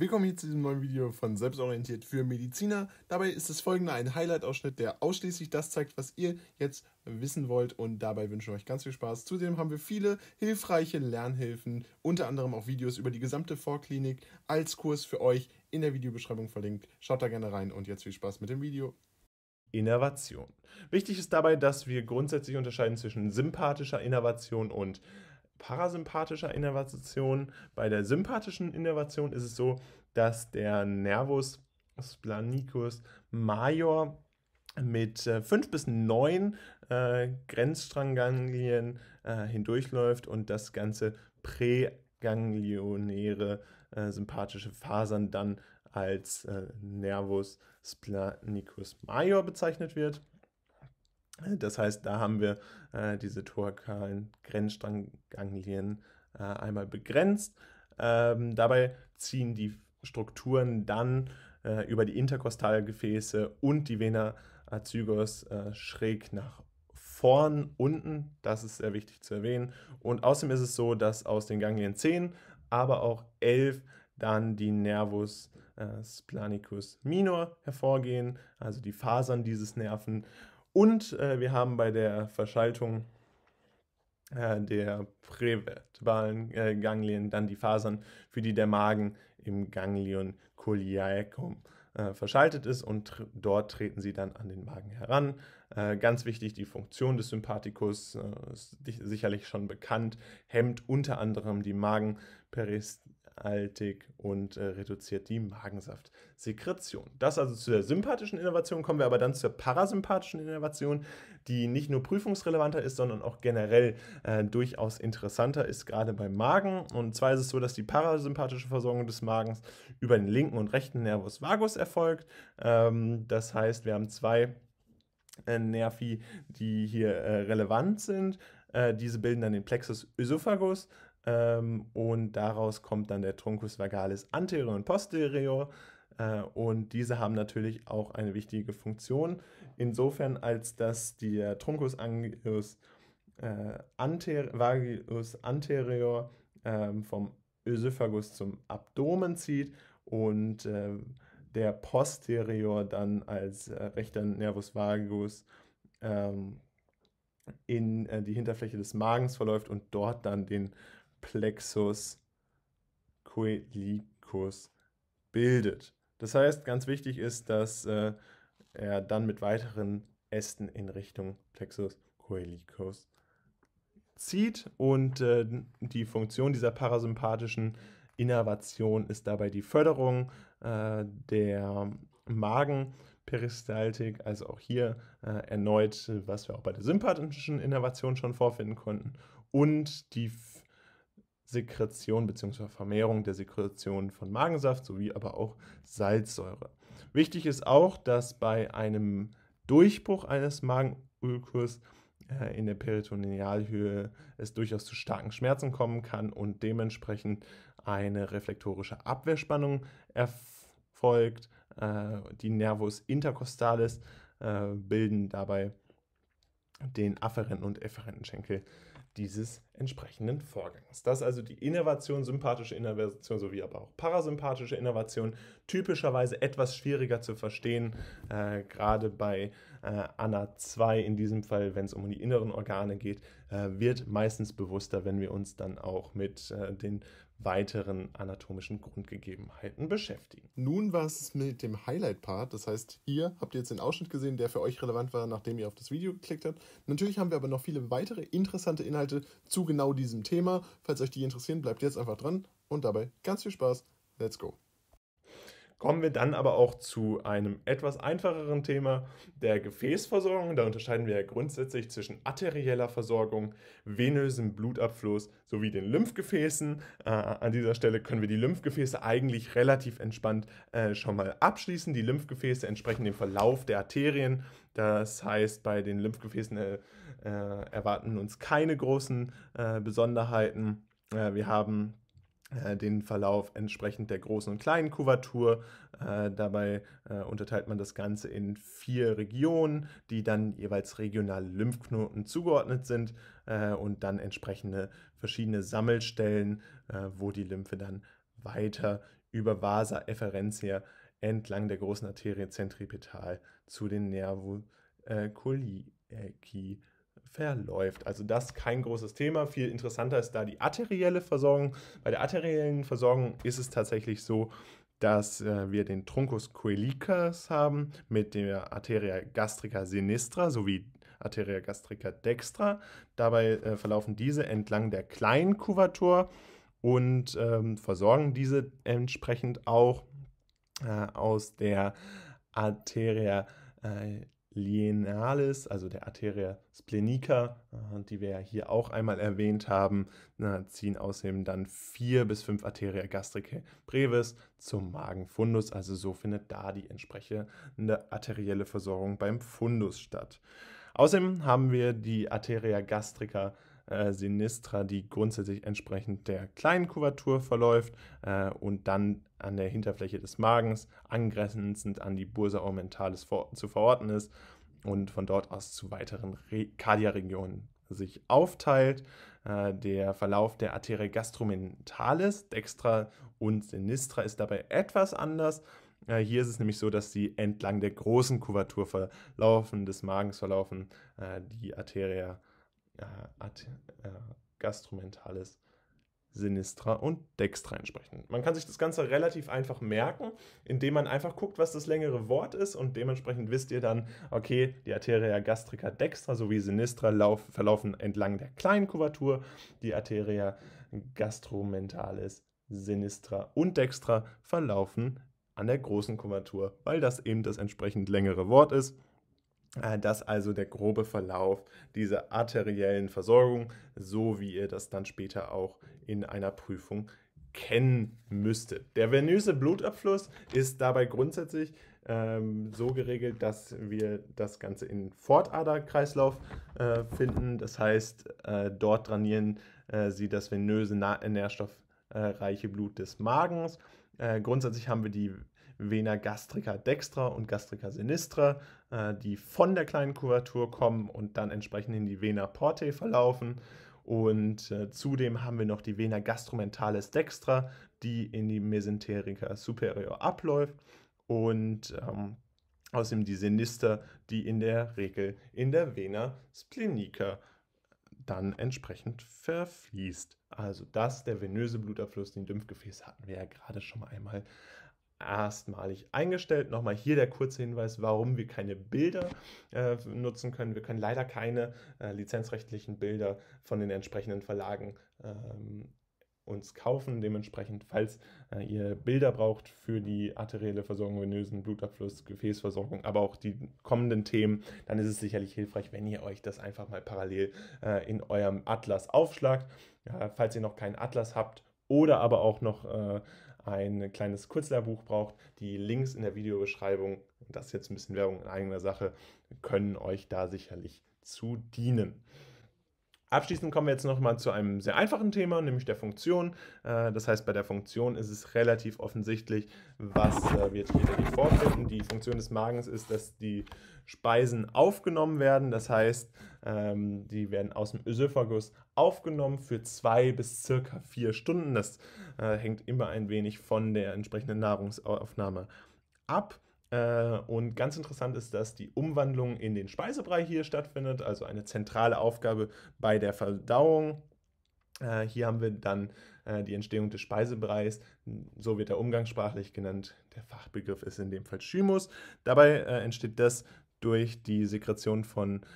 Willkommen hier zu diesem neuen Video von Selbstorientiert für Mediziner. Dabei ist das folgende ein Highlight-Ausschnitt, der ausschließlich das zeigt, was ihr jetzt wissen wollt und dabei wünschen wir euch ganz viel Spaß. Zudem haben wir viele hilfreiche Lernhilfen, unter anderem auch Videos über die gesamte Vorklinik als Kurs für euch in der Videobeschreibung verlinkt. Schaut da gerne rein und jetzt viel Spaß mit dem Video. Innovation. Wichtig ist dabei, dass wir grundsätzlich unterscheiden zwischen sympathischer Innovation und parasympathischer Innervation. Bei der sympathischen Innervation ist es so, dass der Nervus splanicus major mit äh, fünf bis neun äh, Grenzstranganglien äh, hindurchläuft und das ganze präganglionäre äh, sympathische Fasern dann als äh, Nervus splanicus major bezeichnet wird. Das heißt, da haben wir äh, diese thorakalen Grenzstrangganglien äh, einmal begrenzt. Ähm, dabei ziehen die Strukturen dann äh, über die Interkostalgefäße und die Vena azygos äh, schräg nach vorn, unten. Das ist sehr wichtig zu erwähnen. Und außerdem ist es so, dass aus den Ganglien 10, aber auch 11 dann die Nervus äh, splanicus minor hervorgehen, also die Fasern dieses Nerven. Und äh, wir haben bei der Verschaltung äh, der präverbalen äh, Ganglien dann die Fasern, für die der Magen im Ganglion coliaicum äh, verschaltet ist und dort treten sie dann an den Magen heran. Äh, ganz wichtig, die Funktion des Sympathikus äh, ist sicherlich schon bekannt, hemmt unter anderem die Magenperistaltik fetthaltig und äh, reduziert die Magensaftsekretion. Das also zu der sympathischen Innovation. Kommen wir aber dann zur parasympathischen Innovation, die nicht nur prüfungsrelevanter ist, sondern auch generell äh, durchaus interessanter ist, gerade beim Magen. Und zwar ist es so, dass die parasympathische Versorgung des Magens über den linken und rechten Nervus vagus erfolgt. Ähm, das heißt, wir haben zwei äh, Nervi, die hier äh, relevant sind. Äh, diese bilden dann den Plexus Ösophagus ähm, und daraus kommt dann der Truncus vagalis anterior und posterior. Äh, und diese haben natürlich auch eine wichtige Funktion, insofern als dass der Truncus angius äh, anter vagus anterior äh, vom Ösophagus zum Abdomen zieht und äh, der posterior dann als äh, rechter Nervus vagus ähm, in die Hinterfläche des Magens verläuft und dort dann den Plexus coelicus bildet. Das heißt, ganz wichtig ist, dass äh, er dann mit weiteren Ästen in Richtung Plexus coelicus zieht und äh, die Funktion dieser parasympathischen Innervation ist dabei die Förderung äh, der Magenperistaltik, also auch hier äh, erneut, was wir auch bei der sympathischen Innervation schon vorfinden konnten, und die Sekretion bzw. Vermehrung der Sekretion von Magensaft sowie aber auch Salzsäure. Wichtig ist auch, dass bei einem Durchbruch eines Magenulkurs äh, in der Peritonealhöhe es durchaus zu starken Schmerzen kommen kann und dementsprechend eine reflektorische Abwehrspannung erfolgt. Äh, die Nervus intercostalis äh, bilden dabei den afferenten und efferenten Schenkel dieses entsprechenden Vorgangs. Das ist also die Innovation, sympathische Innovation sowie aber auch parasympathische Innovation, typischerweise etwas schwieriger zu verstehen, äh, gerade bei äh, ANA 2 in diesem Fall, wenn es um die inneren Organe geht, äh, wird meistens bewusster, wenn wir uns dann auch mit äh, den weiteren anatomischen Grundgegebenheiten beschäftigen. Nun war es mit dem Highlight-Part. Das heißt, hier habt ihr jetzt den Ausschnitt gesehen, der für euch relevant war, nachdem ihr auf das Video geklickt habt. Natürlich haben wir aber noch viele weitere interessante Inhalte zu genau diesem Thema. Falls euch die interessieren, bleibt jetzt einfach dran und dabei ganz viel Spaß. Let's go! Kommen wir dann aber auch zu einem etwas einfacheren Thema der Gefäßversorgung. Da unterscheiden wir ja grundsätzlich zwischen arterieller Versorgung, venösem Blutabfluss sowie den Lymphgefäßen. Äh, an dieser Stelle können wir die Lymphgefäße eigentlich relativ entspannt äh, schon mal abschließen. Die Lymphgefäße entsprechen dem Verlauf der Arterien. Das heißt, bei den Lymphgefäßen äh, äh erwarten uns keine großen äh, Besonderheiten. Äh, wir haben äh, den Verlauf entsprechend der großen und kleinen Kuvertur. Äh, dabei äh, unterteilt man das Ganze in vier Regionen, die dann jeweils regional Lymphknoten zugeordnet sind äh, und dann entsprechende verschiedene Sammelstellen, äh, wo die Lymphe dann weiter über Vasa efferentia entlang der großen Arterie zentripetal zu den Nervuculii äh, verläuft. Also das ist kein großes Thema. Viel interessanter ist da die arterielle Versorgung. Bei der arteriellen Versorgung ist es tatsächlich so, dass äh, wir den Truncus coelicus haben mit der Arteria gastrica sinistra sowie Arteria gastrica dextra. Dabei äh, verlaufen diese entlang der kleinen Kuvatur und ähm, versorgen diese entsprechend auch äh, aus der Arteria äh, Lienalis, also der Arteria splenica, äh, die wir ja hier auch einmal erwähnt haben, ziehen außerdem dann vier bis fünf Arteria gastricae brevis zum Magenfundus. Also so findet da die entsprechende arterielle Versorgung beim Fundus statt. Außerdem haben wir die Arteria gastrica brevis äh, Sinistra, die grundsätzlich entsprechend der kleinen Kuvertur verläuft äh, und dann an der Hinterfläche des Magens angrenzend an die Bursa aumentalis vor zu verorten ist und von dort aus zu weiteren Re sich aufteilt. Äh, der Verlauf der Arterie gastrumentalis, dextra und sinistra ist dabei etwas anders. Äh, hier ist es nämlich so, dass sie entlang der großen Kuvertur verlaufen, des Magens verlaufen, äh, die Arteria äh, ad, äh, Gastromentalis Sinistra und Dextra entsprechen. Man kann sich das Ganze relativ einfach merken, indem man einfach guckt, was das längere Wort ist und dementsprechend wisst ihr dann, okay, die Arteria gastrica dextra sowie sinistra lauf, verlaufen entlang der kleinen Kurvatur, die Arteria gastromentalis sinistra und dextra verlaufen an der großen Kurvatur, weil das eben das entsprechend längere Wort ist äh, das also der grobe Verlauf dieser arteriellen Versorgung, so wie ihr das dann später auch in einer Prüfung kennen müsstet. Der venöse Blutabfluss ist dabei grundsätzlich ähm, so geregelt, dass wir das Ganze in Fortaderkreislauf äh, finden. Das heißt, äh, dort trainieren äh, sie das venöse nährstoffreiche Blut des Magens. Äh, grundsätzlich haben wir die Vena gastrica dextra und gastrica sinistra, äh, die von der kleinen Kurvatur kommen und dann entsprechend in die Vena porte verlaufen. Und äh, zudem haben wir noch die Vena gastrumentalis dextra, die in die Mesenterica superior abläuft. Und ähm, außerdem die Sinister, die in der Regel in der Vena splenica dann entsprechend verfließt. Also das, der venöse Blutabfluss, den Lymphgefäß hatten wir ja gerade schon mal einmal erstmalig eingestellt. Nochmal hier der kurze Hinweis, warum wir keine Bilder äh, nutzen können. Wir können leider keine äh, lizenzrechtlichen Bilder von den entsprechenden Verlagen ähm, uns kaufen. Dementsprechend, falls äh, ihr Bilder braucht für die arterielle Versorgung, venösen Blutabfluss, Gefäßversorgung, aber auch die kommenden Themen, dann ist es sicherlich hilfreich, wenn ihr euch das einfach mal parallel äh, in eurem Atlas aufschlagt. Ja, falls ihr noch keinen Atlas habt oder aber auch noch äh, ein kleines Kurzlehrbuch braucht, die Links in der Videobeschreibung, das ist jetzt ein bisschen Werbung in eigener Sache, können euch da sicherlich zu dienen. Abschließend kommen wir jetzt nochmal zu einem sehr einfachen Thema, nämlich der Funktion. Äh, das heißt, bei der Funktion ist es relativ offensichtlich, was äh, wir hier vorfinden. Die Funktion des Magens ist, dass die Speisen aufgenommen werden. Das heißt, ähm, die werden aus dem Ösophagus aufgenommen für zwei bis circa vier Stunden. Das äh, hängt immer ein wenig von der entsprechenden Nahrungsaufnahme ab. Äh, und ganz interessant ist, dass die Umwandlung in den Speisebrei hier stattfindet, also eine zentrale Aufgabe bei der Verdauung. Äh, hier haben wir dann äh, die Entstehung des Speisebreis, so wird er umgangssprachlich genannt. Der Fachbegriff ist in dem Fall Schymus. Dabei entsteht das durch die Sekretion von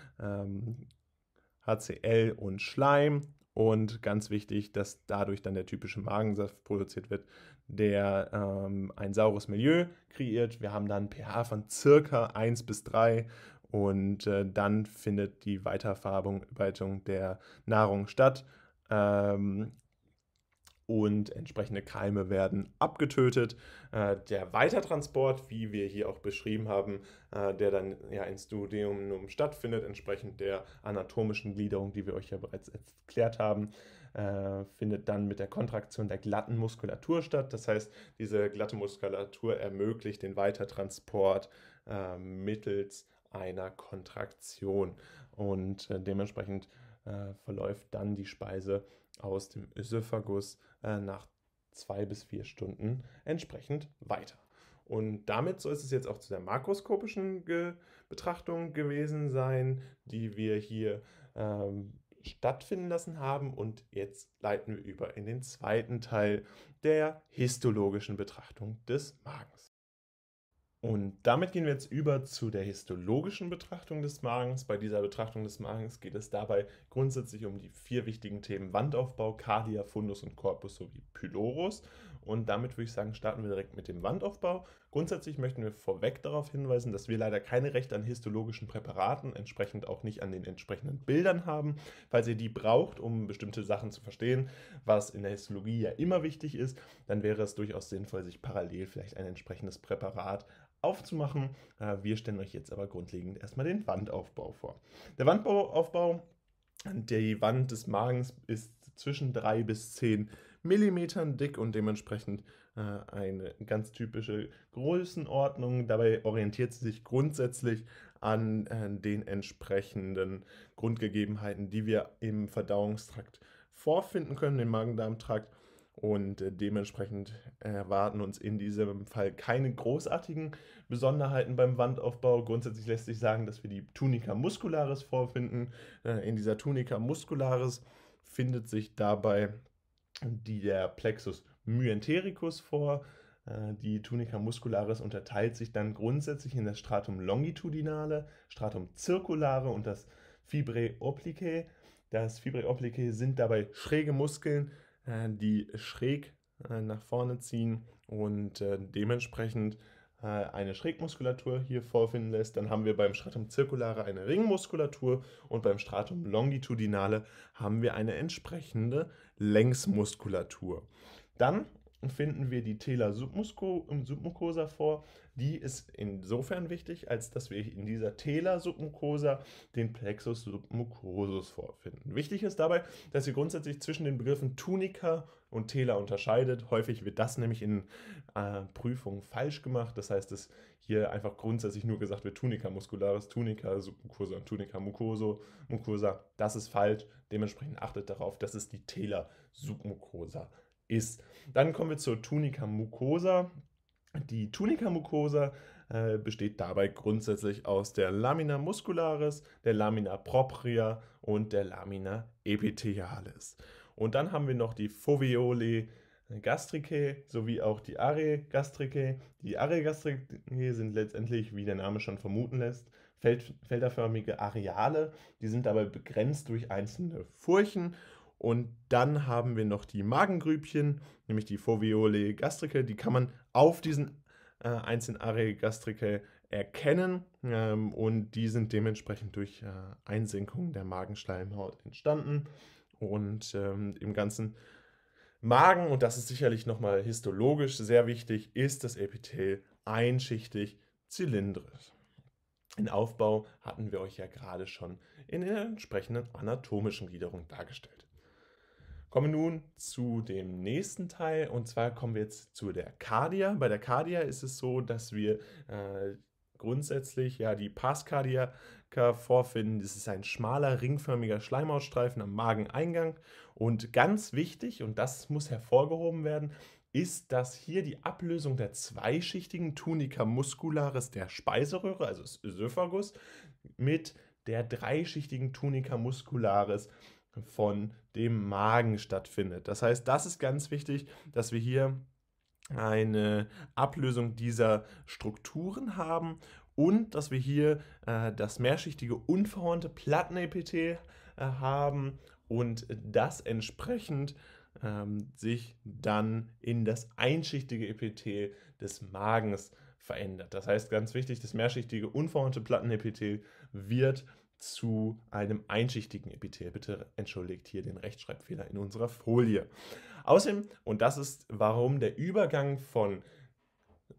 HCl ähm, und Schleim. Und ganz wichtig, dass dadurch dann der typische Magensaft produziert wird, der ähm, ein saures Milieu kreiert. Wir haben dann pH von circa 1 bis 3 und äh, dann findet die Weiterverarbeitung der Nahrung statt. Ähm, und entsprechende Keime werden abgetötet. Äh, der Weitertransport, wie wir hier auch beschrieben haben, äh, der dann ja ins Duodenum stattfindet, entsprechend der anatomischen Gliederung, die wir euch ja bereits erklärt haben, äh, findet dann mit der Kontraktion der glatten Muskulatur statt. Das heißt, diese glatte Muskulatur ermöglicht den Weitertransport mittels einer Kontraktion und dementsprechend verläuft dann die Speise aus dem Ösophagus äh, nach zwei bis vier Stunden entsprechend weiter. Und damit soll es jetzt auch zu der makroskopischen Ge Betrachtung gewesen sein, die wir hier ähm, stattfinden lassen haben. Und jetzt leiten wir über in den zweiten Teil der histologischen Betrachtung des Magens. Und damit gehen wir jetzt über zu der histologischen Betrachtung des Magens. Bei dieser Betrachtung des Magens geht es dabei grundsätzlich um die vier wichtigen Themen Wandaufbau, Cardia, Fundus und Corpus sowie Pylorus. Und damit würde ich sagen, starten wir direkt mit dem Wandaufbau. Grundsätzlich möchten wir vorweg darauf hinweisen, dass wir leider keine Rechte an histologischen Präparaten, entsprechend auch nicht an den entsprechenden Bildern haben. Falls ihr die braucht, um bestimmte Sachen zu verstehen, was in der Histologie ja immer wichtig ist, dann wäre es durchaus sinnvoll, sich parallel vielleicht ein entsprechendes Präparat aufzumachen. Äh, wir stellen euch jetzt aber grundlegend erstmal den Wandaufbau vor. Der Wandaufbau, die Wand des Magens ist zwischen 3 bis 10 Millimetern dick und dementsprechend äh, eine ganz typische Größenordnung. Dabei orientiert sie sich grundsätzlich an äh, den entsprechenden Grundgegebenheiten, die wir im Verdauungstrakt vorfinden können, den Magen-Darm-Trakt und äh, dementsprechend erwarten uns in diesem Fall keine großartigen Besonderheiten beim Wandaufbau. Grundsätzlich lässt sich sagen, dass wir die Tunica muscularis vorfinden. Äh, in dieser Tunica muscularis findet sich dabei der Plexus myentericus vor. Äh, die Tunica muscularis unterteilt sich dann grundsätzlich in das Stratum longitudinale, Stratum circulare und das Fibre oblique. Das Fibre oblique sind dabei schräge Muskeln, äh, die schräg äh, nach vorne ziehen und äh, dementsprechend eine Schrägmuskulatur hier vorfinden lässt, dann haben wir beim Stratum zirkulare eine Ringmuskulatur und beim Stratum longitudinale haben wir eine entsprechende Längsmuskulatur. Dann finden wir die Tela submucosa vor. Die ist insofern wichtig, als dass wir in dieser Tela submucosa den Plexus submucosus vorfinden. Wichtig ist dabei, dass ihr grundsätzlich zwischen den Begriffen Tunica und Tela unterscheidet. Häufig wird das nämlich in äh, Prüfungen falsch gemacht. Das heißt, dass hier einfach grundsätzlich nur gesagt wird Tunica muscularis, Tunica submucosa und Tunica mucoso, mucosa. Das ist falsch. Dementsprechend achtet darauf, dass es die Tela submucosa ist ist. Dann kommen wir zur Tunica mucosa. Die Tunica mucosa äh, besteht dabei grundsätzlich aus der Lamina muscularis, der Lamina propria und der Lamina epithialis. Und dann haben wir noch die Foveole gastricae sowie auch die Are gastricae. Die Are gastricae sind letztendlich, wie der Name schon vermuten lässt, feld, felderförmige Areale. Die sind dabei begrenzt durch einzelne Furchen und dann haben wir noch die Magengrübchen, nämlich die Foveole gastricae. Die kann man auf diesen äh, einzelnen Aree gastricae erkennen ähm, und die sind dementsprechend durch äh, Einsenkung der Magenschleimhaut entstanden. Und ähm, im ganzen Magen, und das ist sicherlich nochmal histologisch sehr wichtig, ist das Epithel einschichtig zylindrisch. Den Aufbau hatten wir euch ja gerade schon in der entsprechenden anatomischen Gliederung dargestellt. Kommen wir nun zu dem nächsten Teil und zwar kommen wir jetzt zu der Cardia. Bei der Cardia ist es so, dass wir äh, grundsätzlich ja die Pascardiaca vorfinden. Das ist ein schmaler, ringförmiger Schleimhautstreifen am Mageneingang. Und ganz wichtig, und das muss hervorgehoben werden, ist, dass hier die Ablösung der zweischichtigen Tunica muscularis der Speiseröhre, also des Ösophagus, mit der dreischichtigen Tunica muscularis von dem Magen stattfindet. Das heißt, das ist ganz wichtig, dass wir hier eine Ablösung dieser Strukturen haben und dass wir hier äh, das mehrschichtige unverhornte Plattenepithel äh, haben und das entsprechend ähm, sich dann in das einschichtige Epithel des Magens verändert. Das heißt, ganz wichtig, das mehrschichtige unverhornte Plattenepithel ept wird zu einem einschichtigen Epithel. Bitte entschuldigt hier den Rechtschreibfehler in unserer Folie. Außerdem, und das ist, warum der Übergang von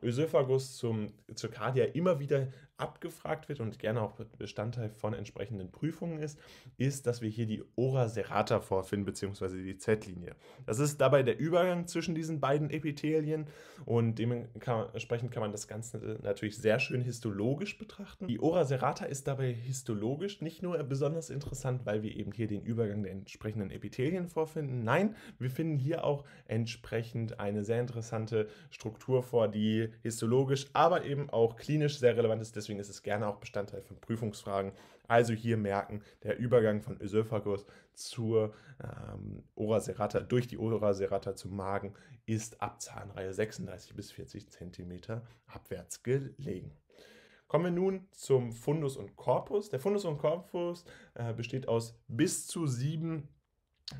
Ösophagus zum, zur Kardia immer wieder abgefragt wird und gerne auch Bestandteil von entsprechenden Prüfungen ist, ist, dass wir hier die Ora serrata vorfinden, beziehungsweise die Z-Linie. Das ist dabei der Übergang zwischen diesen beiden Epithelien und dementsprechend kann man das Ganze natürlich sehr schön histologisch betrachten. Die Ora serrata ist dabei histologisch nicht nur besonders interessant, weil wir eben hier den Übergang der entsprechenden Epithelien vorfinden. Nein, wir finden hier auch entsprechend eine sehr interessante Struktur vor, die histologisch, aber eben auch klinisch sehr relevant ist Deswegen ist es gerne auch Bestandteil von Prüfungsfragen. Also hier merken, der Übergang von Ösophagus zur ähm, Ora durch die Ora serrata zum Magen ist ab Zahnreihe 36 bis 40 cm abwärts gelegen. Kommen wir nun zum Fundus und Korpus. Der Fundus und Korpus äh, besteht aus bis zu sieben äh,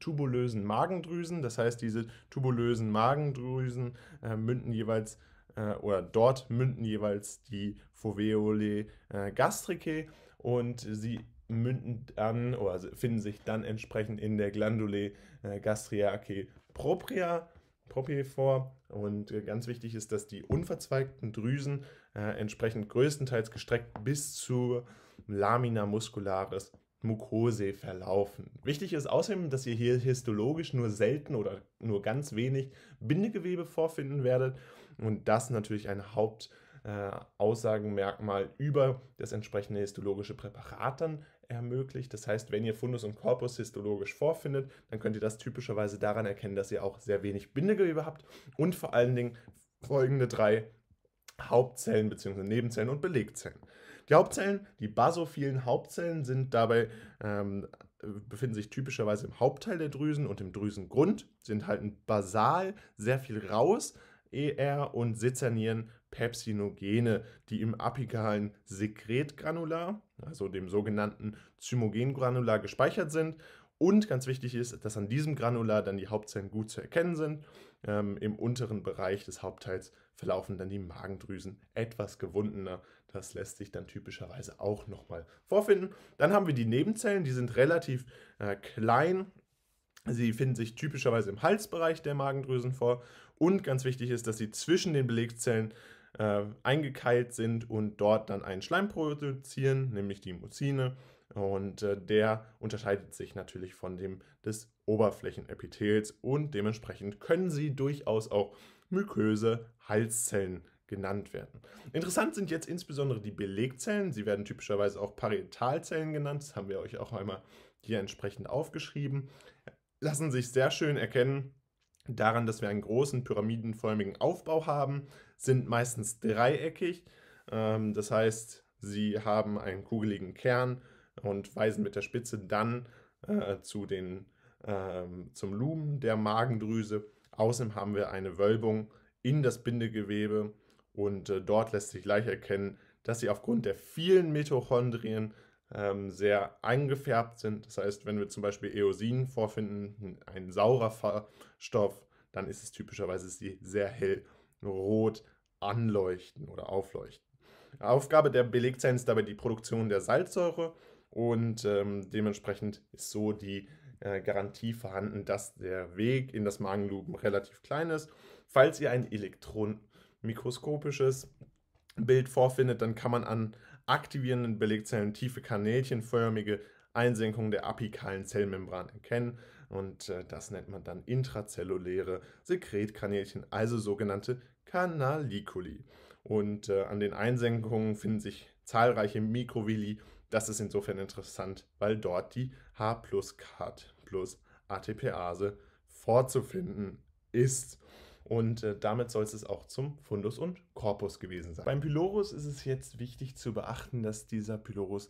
tubulösen Magendrüsen. Das heißt, diese tubulösen Magendrüsen äh, münden jeweils äh, oder dort münden jeweils die Foveole äh, gastricae und sie münden dann oder finden sich dann entsprechend in der Glandulae äh, gastriaceae propria Propiae vor. Und äh, ganz wichtig ist, dass die unverzweigten Drüsen äh, entsprechend größtenteils gestreckt bis zur Lamina muscularis Mucosae verlaufen. Wichtig ist außerdem, dass ihr hier histologisch nur selten oder nur ganz wenig Bindegewebe vorfinden werdet und das natürlich ein Hauptaussagenmerkmal äh, über das entsprechende histologische Präparat dann ermöglicht. Das heißt, wenn ihr Fundus und Korpus histologisch vorfindet, dann könnt ihr das typischerweise daran erkennen, dass ihr auch sehr wenig Bindegewebe habt und vor allen Dingen folgende drei Hauptzellen bzw. Nebenzellen und Belegzellen. Die Hauptzellen, die basophilen Hauptzellen, sind dabei, ähm, befinden sich typischerweise im Hauptteil der Drüsen und im Drüsengrund, sind halt basal sehr viel raus, ER und sezernieren Pepsinogene, die im apikalen Sekretgranular, also dem sogenannten Zymogengranular, gespeichert sind. Und ganz wichtig ist, dass an diesem Granular dann die Hauptzellen gut zu erkennen sind. Ähm, Im unteren Bereich des Hauptteils verlaufen dann die Magendrüsen etwas gewundener. Das lässt sich dann typischerweise auch nochmal vorfinden. Dann haben wir die Nebenzellen, die sind relativ äh, klein. Sie finden sich typischerweise im Halsbereich der Magendrüsen vor und ganz wichtig ist, dass sie zwischen den Belegzellen äh, eingekeilt sind und dort dann einen Schleim produzieren, nämlich die Mucine. Und äh, der unterscheidet sich natürlich von dem des Oberflächenepithels und dementsprechend können sie durchaus auch myköse Halszellen genannt werden. Interessant sind jetzt insbesondere die Belegzellen. Sie werden typischerweise auch Parietalzellen genannt. Das haben wir euch auch einmal hier entsprechend aufgeschrieben. Lassen sich sehr schön erkennen daran, dass wir einen großen pyramidenförmigen Aufbau haben, sind meistens dreieckig. Ähm, das heißt, sie haben einen kugeligen Kern und weisen mit der Spitze dann äh, zu den, äh, zum Lumen der Magendrüse. Außerdem haben wir eine Wölbung in das Bindegewebe und äh, dort lässt sich gleich erkennen, dass sie aufgrund der vielen Mitochondrien ähm, sehr eingefärbt sind. Das heißt, wenn wir zum Beispiel Eosin vorfinden, ein saurer Stoff, dann ist es typischerweise sie sehr hell rot anleuchten oder aufleuchten. Aufgabe der Belegzellen ist dabei die Produktion der Salzsäure und ähm, dementsprechend ist so die äh, Garantie vorhanden, dass der Weg in das Magenlumen relativ klein ist. Falls ihr ein elektronmikroskopisches Bild vorfindet, dann kann man an aktivierenden Belegzellen tiefe kanälchenförmige Einsenkungen der apikalen Zellmembran erkennen und äh, das nennt man dann intrazelluläre Sekretkanälchen, also sogenannte Kanalikuli. Und äh, an den Einsenkungen finden sich zahlreiche Mikrovilli. Das ist insofern interessant, weil dort die H plus Kat plus ATPase vorzufinden ist. Und äh, damit soll es auch zum Fundus und Korpus gewesen sein. Beim Pylorus ist es jetzt wichtig zu beachten, dass dieser Pylorus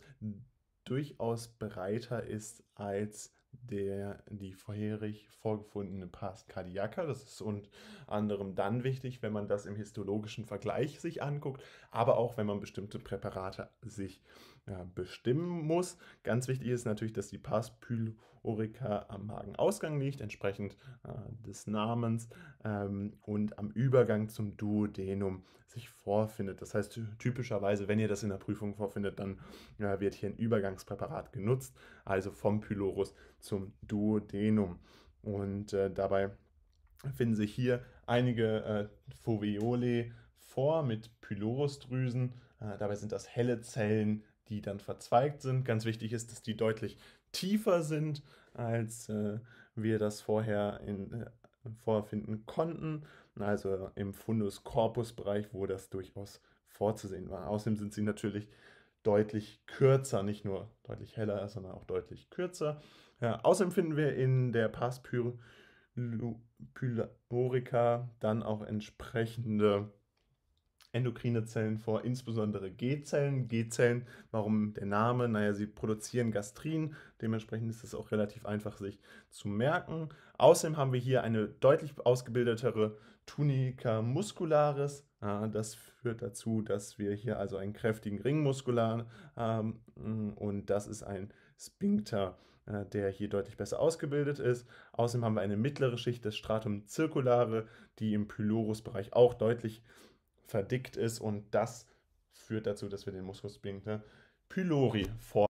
durchaus breiter ist als der die vorherig vorgefundene Pars cardiaca. Das ist unter anderem dann wichtig, wenn man das im histologischen Vergleich sich anguckt, aber auch wenn man bestimmte Präparate sich ja, bestimmen muss. Ganz wichtig ist natürlich, dass die Pars pylorica am Magenausgang liegt, entsprechend äh, des Namens ähm, und am Übergang zum Duodenum sich vorfindet. Das heißt, typischerweise, wenn ihr das in der Prüfung vorfindet, dann ja, äh, wird hier ein Übergangspräparat genutzt, also vom Pylorus zum Duodenum. Und äh, dabei finden sich hier einige äh, Foveole vor mit Pylorusdrüsen. Äh, dabei sind das helle Zellen, die dann verzweigt sind. Ganz wichtig ist, dass die deutlich tiefer sind, als äh, wir das vorher in, äh, vorfinden konnten. Also im Fundus Corpus Bereich, wo das durchaus vorzusehen war. Außerdem sind sie natürlich deutlich kürzer, nicht nur deutlich heller, sondern auch deutlich kürzer. Ja, außerdem finden wir in der Pars Pylorica dann auch entsprechende endokrine Zellen vor, insbesondere G-Zellen. G-Zellen, warum der Name? Naja, sie produzieren Gastrin, dementsprechend ist es auch relativ einfach sich zu merken. Außerdem haben wir hier eine deutlich ausgebildetere Tunica muscularis. Ah, das führt dazu, dass wir hier also einen kräftigen Ringmuskular haben ähm, und das ist ein Sphinkter äh, der hier deutlich besser ausgebildet ist. Außerdem haben wir eine mittlere Schicht des Stratum circulare, die im Pylorus-Bereich auch deutlich ist verdickt ist und das führt dazu, dass wir den Muskus ne, pylori vor